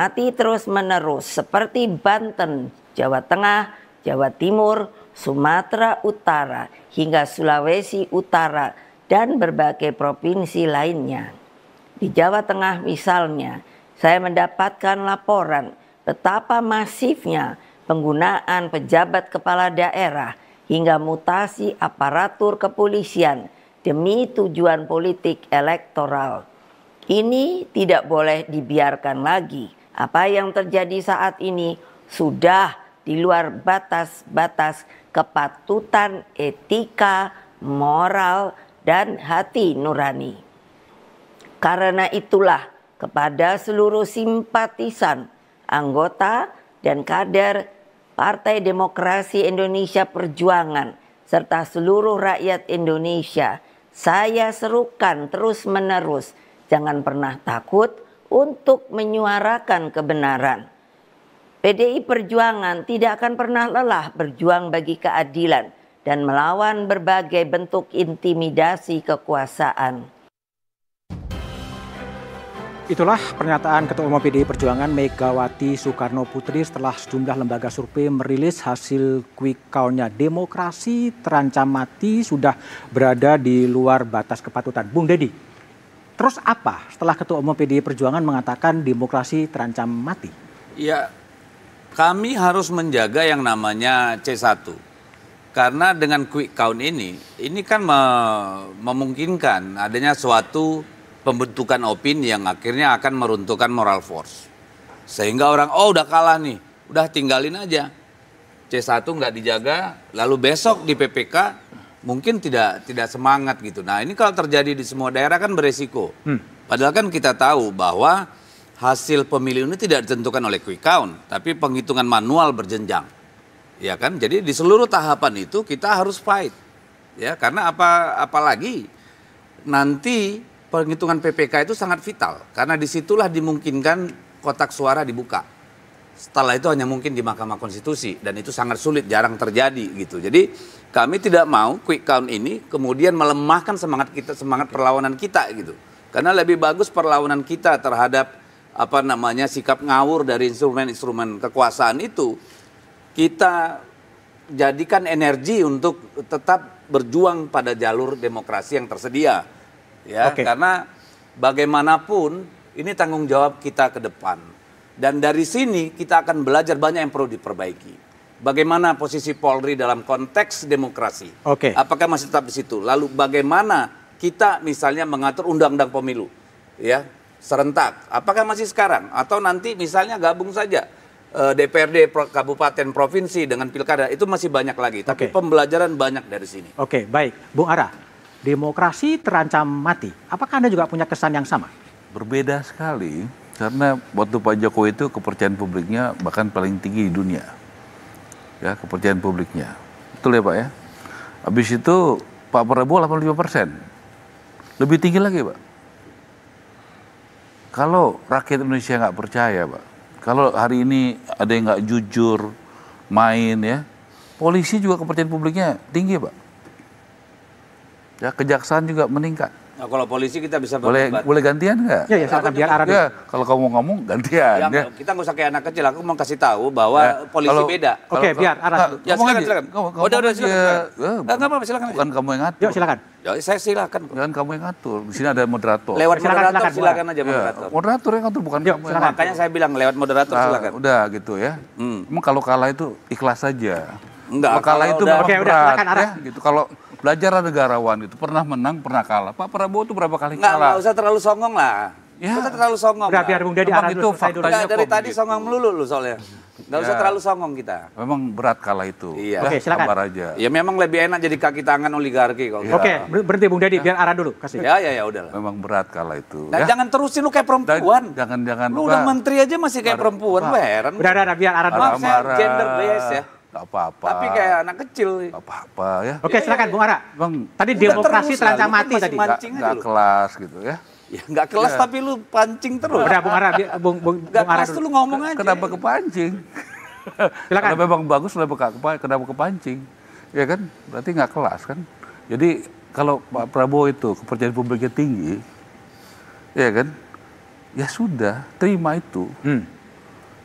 mati terus-menerus seperti Banten, Jawa Tengah, Jawa Timur, Sumatera Utara hingga Sulawesi Utara dan berbagai provinsi lainnya. Di Jawa Tengah misalnya, saya mendapatkan laporan betapa masifnya penggunaan pejabat kepala daerah hingga mutasi aparatur kepolisian demi tujuan politik elektoral. Ini tidak boleh dibiarkan lagi apa yang terjadi saat ini sudah di luar batas-batas kepatutan etika, moral, dan hati nurani. Karena itulah kepada seluruh simpatisan, anggota, dan kader Partai Demokrasi Indonesia Perjuangan serta seluruh rakyat Indonesia, saya serukan terus-menerus jangan pernah takut untuk menyuarakan kebenaran. PDI Perjuangan tidak akan pernah lelah berjuang bagi keadilan dan melawan berbagai bentuk intimidasi kekuasaan. Itulah pernyataan Ketua Umum PDI Perjuangan Megawati Soekarno Putri setelah sejumlah lembaga survei merilis hasil quick count-nya. Demokrasi terancam mati sudah berada di luar batas kepatutan. Bung Dedi, Terus apa setelah Ketua Umum PDI Perjuangan mengatakan demokrasi terancam mati? Ya, kami harus menjaga yang namanya C1. Karena dengan quick count ini, ini kan memungkinkan adanya suatu pembentukan opini yang akhirnya akan meruntuhkan moral force. Sehingga orang, oh udah kalah nih, udah tinggalin aja. C1 nggak dijaga, lalu besok di PPK mungkin tidak tidak semangat gitu. Nah ini kalau terjadi di semua daerah kan beresiko. Hmm. Padahal kan kita tahu bahwa hasil pemilu ini tidak ditentukan oleh quick count, tapi penghitungan manual berjenjang. Ya kan? Jadi di seluruh tahapan itu kita harus fight. Ya, karena apa apalagi nanti penghitungan PPK itu sangat vital karena disitulah dimungkinkan kotak suara dibuka setelah itu hanya mungkin di Mahkamah Konstitusi dan itu sangat sulit jarang terjadi gitu. Jadi kami tidak mau quick count ini kemudian melemahkan semangat kita semangat perlawanan kita gitu. Karena lebih bagus perlawanan kita terhadap apa namanya sikap ngawur dari instrumen-instrumen kekuasaan itu kita jadikan energi untuk tetap berjuang pada jalur demokrasi yang tersedia. Ya, okay. karena bagaimanapun ini tanggung jawab kita ke depan dan dari sini kita akan belajar banyak yang perlu diperbaiki. Bagaimana posisi Polri dalam konteks demokrasi? Oke. Okay. Apakah masih tetap di situ? Lalu bagaimana kita misalnya mengatur undang-undang pemilu? Ya, serentak. Apakah masih sekarang atau nanti misalnya gabung saja eh, DPRD kabupaten provinsi dengan pilkada itu masih banyak lagi. Tapi okay. pembelajaran banyak dari sini. Oke, okay, baik, Bung Ara. Demokrasi terancam mati. Apakah anda juga punya kesan yang sama? Berbeda sekali. Karena waktu Pak Jokowi itu kepercayaan publiknya bahkan paling tinggi di dunia. Ya, kepercayaan publiknya. Betul ya Pak ya? Habis itu Pak Prabowo 85 persen. Lebih tinggi lagi Pak. Kalau rakyat Indonesia nggak percaya Pak, kalau hari ini ada yang nggak jujur, main ya, polisi juga kepercayaan publiknya tinggi Pak. Ya, kejaksaan juga meningkat. Nah, kalau polisi kita bisa berdebat. Boleh, gantian nggak? Ya, ya, silakan biar arah. Ya, kalau kamu ngomong gantian. Ya, ya. Kita nggak usah kayak anak kecil. Aku mau kasih tahu bahwa ya, polisi kalau, beda. Oke, okay, biar arah. Nah, ya, silakan, aja. silakan. Ngomong, udah, udah, silakan. Ya, ya, nggak apa-apa, silakan. Bukan kamu yang ngatur. Yuk, silakan. Ya, saya silakan. Bukan kamu yang ngatur. Di sini ada moderator. Lewat silakan, moderator, silakan, silakan aja iya, moderator. Ya, moderator yang ngatur, bukan Yuk, kamu yang Makanya saya bilang lewat moderator, nah, silakan. Udah, gitu ya. Hmm. Emang kalau kalah itu ikhlas saja. Enggak. Kalau kalah itu memang berat. arah, ya, gitu. Kalau pelajaran negarawan itu pernah menang, pernah kalah. Pak Prabowo itu berapa kali nggak, kalah? Nggak usah terlalu songong lah. Ya. usah terlalu songong. Enggak biar Bung Deddy arah Itu faktanya dari tadi gitu. songong melulu lu soalnya. Nggak ya. usah terlalu songong kita. Memang berat kalah itu. Iya. Oke, okay, silakan. Kabar aja. Ya memang lebih enak jadi kaki tangan oligarki kalau. Ya. Oke, okay, berhenti Bung Deddy, biar arah dulu kasih. Ya ya ya udahlah. Memang berat kalah itu. Dan ya. jangan terusin lu kayak perempuan. jangan jangan. Lu udah menteri aja masih kayak perempuan, heran. Udah udah biar arah dulu. Maaf, gender bias ya. Gak apa-apa. Tapi kayak anak kecil. Gak apa-apa ya. Oke ya, silakan ya, ya. Bung Ara. Bang, tadi Udah demokrasi terancam mati tadi. Gak, gak gitu. kelas gitu ya. Ya nggak kelas ya. tapi lu pancing terus. Udah Bung Ara, Bung Bung, gak Bung kelas tuh lu ngomong aja. Kenapa kepancing? silakan. Kalau memang bagus kenapa kenapa kepancing. Ya kan? Berarti nggak kelas kan. Jadi kalau Pak Prabowo itu kepercayaan publiknya tinggi, ya kan? Ya sudah, terima itu. Hmm.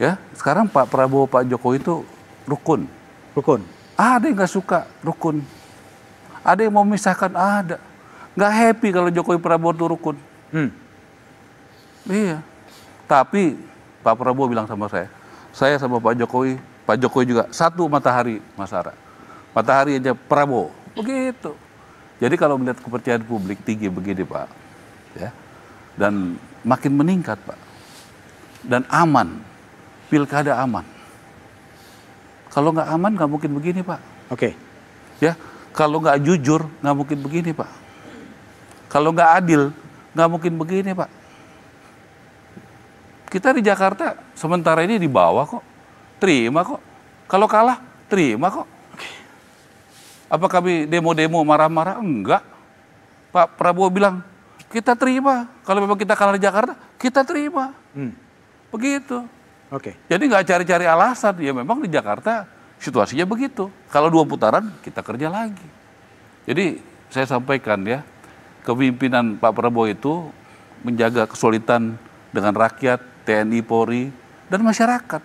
Ya, sekarang Pak Prabowo Pak Jokowi itu rukun. Rukun. Ada yang nggak suka rukun. Ada yang mau memisahkan ada. Nggak happy kalau Jokowi Prabowo itu rukun. Hmm. Iya. Tapi Pak Prabowo bilang sama saya, saya sama Pak Jokowi, Pak Jokowi juga satu matahari Mas Matahari aja Prabowo. Begitu. Jadi kalau melihat kepercayaan publik tinggi begini Pak, ya, dan makin meningkat Pak, dan aman, pilkada aman. Kalau nggak aman nggak mungkin begini pak. Oke. Okay. Ya kalau nggak jujur nggak mungkin begini pak. Kalau nggak adil nggak mungkin begini pak. Kita di Jakarta sementara ini di bawah kok, terima kok. Kalau kalah terima kok. Apa kami demo-demo marah-marah? Enggak. Pak Prabowo bilang kita terima. Kalau memang kita kalah di Jakarta, kita terima. Hmm. Begitu. Oke. Okay. Jadi nggak cari-cari alasan ya memang di Jakarta situasinya begitu. Kalau dua putaran kita kerja lagi. Jadi saya sampaikan ya kepemimpinan Pak Prabowo itu menjaga kesulitan dengan rakyat, TNI, Polri dan masyarakat.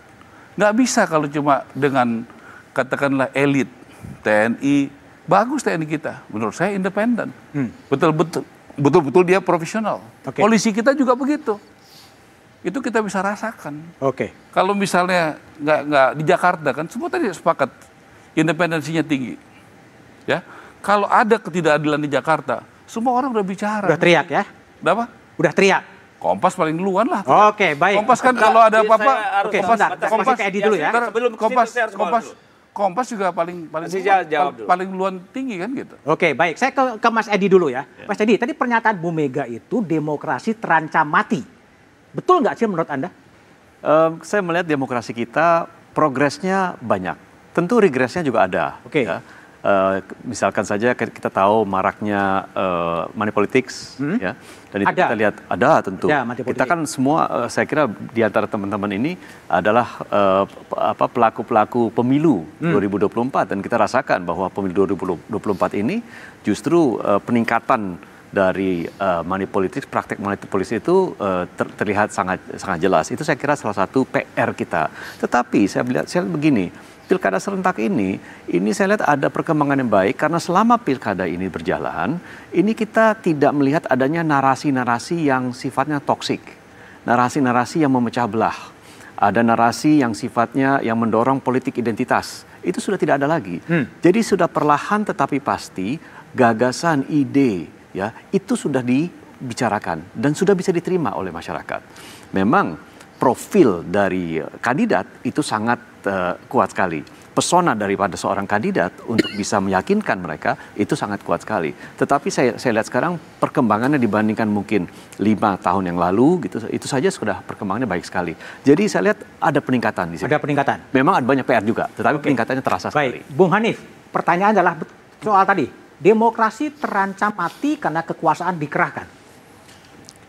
Nggak bisa kalau cuma dengan katakanlah elit TNI bagus TNI kita menurut saya independen. Hmm. Betul betul betul betul dia profesional. Okay. Polisi kita juga begitu itu kita bisa rasakan. Oke. Okay. Kalau misalnya nggak nggak di Jakarta kan semua tadi sepakat independensinya tinggi, ya. Kalau ada ketidakadilan di Jakarta, semua orang udah bicara. Udah teriak ya? Udah Udah teriak. Kompas paling duluan lah. Oke, okay, baik. Kompas kan kalau ada apa-apa, okay, kompas, iya, ya. kompas, kompas, kompas, dulu ya. Sebelum kompas, kompas, Kompas juga paling paling duluan, jawab dulu. paling duluan tinggi kan gitu. Oke, baik. Saya ke, ke Mas Edi dulu ya. ya. Mas Edi, tadi pernyataan Bu Mega itu demokrasi terancam mati. Betul nggak sih menurut Anda? Um, saya melihat demokrasi kita progresnya banyak. Tentu regresnya juga ada. Oke. Okay. Ya. Uh, misalkan saja kita tahu maraknya uh, money politics, hmm? ya. Dan itu ada. kita lihat ada tentu. Ya, kita kan semua, uh, saya kira di antara teman-teman ini adalah uh, pelaku-pelaku pemilu hmm. 2024 dan kita rasakan bahwa pemilu 2024 ini justru uh, peningkatan dari uh, money politics, praktek money politics itu uh, ter terlihat sangat sangat jelas. Itu saya kira salah satu PR kita. Tetapi saya lihat saya lihat begini, pilkada serentak ini, ini saya lihat ada perkembangan yang baik karena selama pilkada ini berjalan, ini kita tidak melihat adanya narasi-narasi yang sifatnya toksik, narasi-narasi yang memecah belah, ada narasi yang sifatnya yang mendorong politik identitas. Itu sudah tidak ada lagi. Hmm. Jadi sudah perlahan tetapi pasti gagasan, ide, ya itu sudah dibicarakan dan sudah bisa diterima oleh masyarakat. Memang profil dari kandidat itu sangat uh, kuat sekali. Pesona daripada seorang kandidat untuk bisa meyakinkan mereka itu sangat kuat sekali. Tetapi saya, saya lihat sekarang perkembangannya dibandingkan mungkin lima tahun yang lalu gitu itu saja sudah perkembangannya baik sekali. Jadi saya lihat ada peningkatan di sini. Ada peningkatan. Memang ada banyak PR juga, tetapi okay. peningkatannya terasa baik. sekali. Bung Hanif, pertanyaan adalah soal tadi demokrasi terancam mati karena kekuasaan dikerahkan?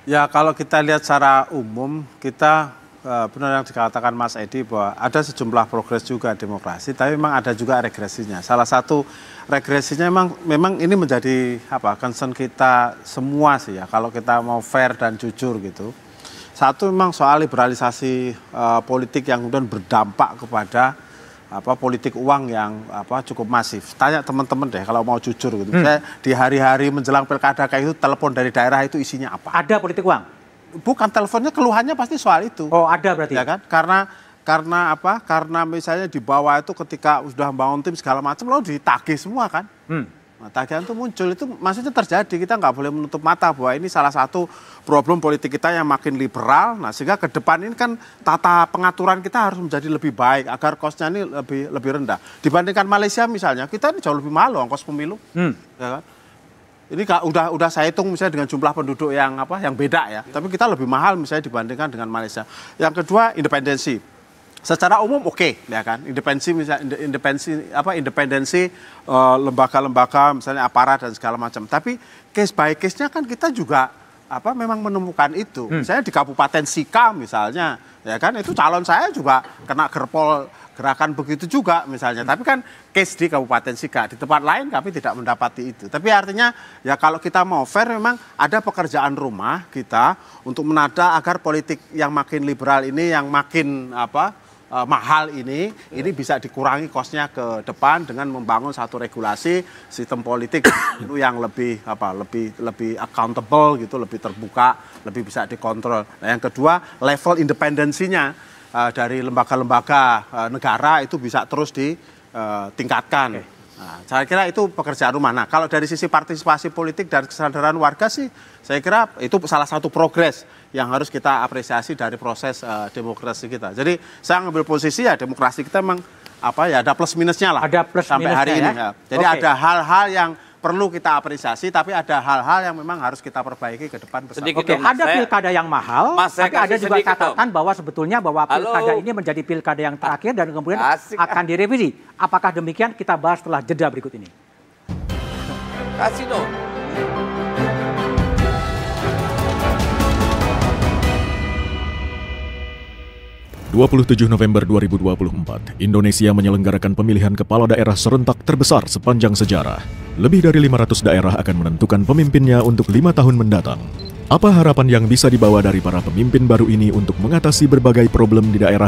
Ya kalau kita lihat secara umum kita eh, benar yang dikatakan Mas Edi bahwa ada sejumlah progres juga demokrasi, tapi memang ada juga regresinya. Salah satu regresinya memang memang ini menjadi apa concern kita semua sih ya kalau kita mau fair dan jujur gitu. Satu memang soal liberalisasi uh, politik yang kemudian berdampak kepada apa politik uang yang apa cukup masif. Tanya teman-teman deh kalau mau jujur gitu. Hmm. Saya di hari-hari menjelang pilkada kayak itu telepon dari daerah itu isinya apa? Ada politik uang. Bukan teleponnya keluhannya pasti soal itu. Oh, ada berarti. Ya kan? Karena karena apa? Karena misalnya di bawah itu ketika sudah bangun tim segala macam lalu ditagih semua kan? Hmm. Nah, tagihan itu muncul, itu maksudnya terjadi. Kita nggak boleh menutup mata bahwa ini salah satu problem politik kita yang makin liberal. Nah, sehingga ke depan ini kan tata pengaturan kita harus menjadi lebih baik agar kosnya ini lebih lebih rendah. Dibandingkan Malaysia misalnya, kita ini jauh lebih malu ongkos pemilu. Hmm. Ya kan? Ini udah udah saya hitung misalnya dengan jumlah penduduk yang apa yang beda ya. Tapi kita lebih mahal misalnya dibandingkan dengan Malaysia. Yang kedua, independensi secara umum oke okay, ya kan independensi misalnya independensi apa independensi uh, lembaga-lembaga misalnya aparat dan segala macam tapi case by case-nya kan kita juga apa memang menemukan itu hmm. misalnya di Kabupaten Sika misalnya ya kan itu calon saya juga kena gerpol gerakan begitu juga misalnya. Hmm. Tapi kan case di Kabupaten Sika, di tempat lain kami tidak mendapati itu. Tapi artinya ya kalau kita mau fair memang ada pekerjaan rumah kita untuk menata agar politik yang makin liberal ini yang makin apa uh, mahal ini yeah. ini bisa dikurangi kosnya ke depan dengan membangun satu regulasi sistem politik itu yang lebih apa lebih lebih accountable gitu lebih terbuka lebih bisa dikontrol nah yang kedua level independensinya uh, dari lembaga-lembaga uh, negara itu bisa terus ditingkatkan okay. Nah, saya kira itu pekerjaan rumah. Nah, kalau dari sisi partisipasi politik dan kesadaran warga sih, saya kira itu salah satu progres yang harus kita apresiasi dari proses uh, demokrasi kita. Jadi saya ngambil posisi ya demokrasi kita memang apa ya ada plus minusnya lah. Ada plus sampai minusnya, hari ini. ya. ya. Jadi okay. ada hal-hal yang perlu kita apresiasi, tapi ada hal-hal yang memang harus kita perbaiki ke depan bersama. Oke, okay, ada saya, pilkada yang mahal, mas tapi ada juga catatan bahwa sebetulnya bahwa pilkada Halo. ini menjadi pilkada yang terakhir dan kemudian Asik. akan direvisi. Apakah demikian? Kita bahas setelah jeda berikut ini. Kasih dong. ...27 November 2024, Indonesia menyelenggarakan pemilihan kepala daerah serentak terbesar sepanjang sejarah lebih dari 500 daerah akan menentukan pemimpinnya untuk lima tahun mendatang. Apa harapan yang bisa dibawa dari para pemimpin baru ini untuk mengatasi berbagai problem di daerah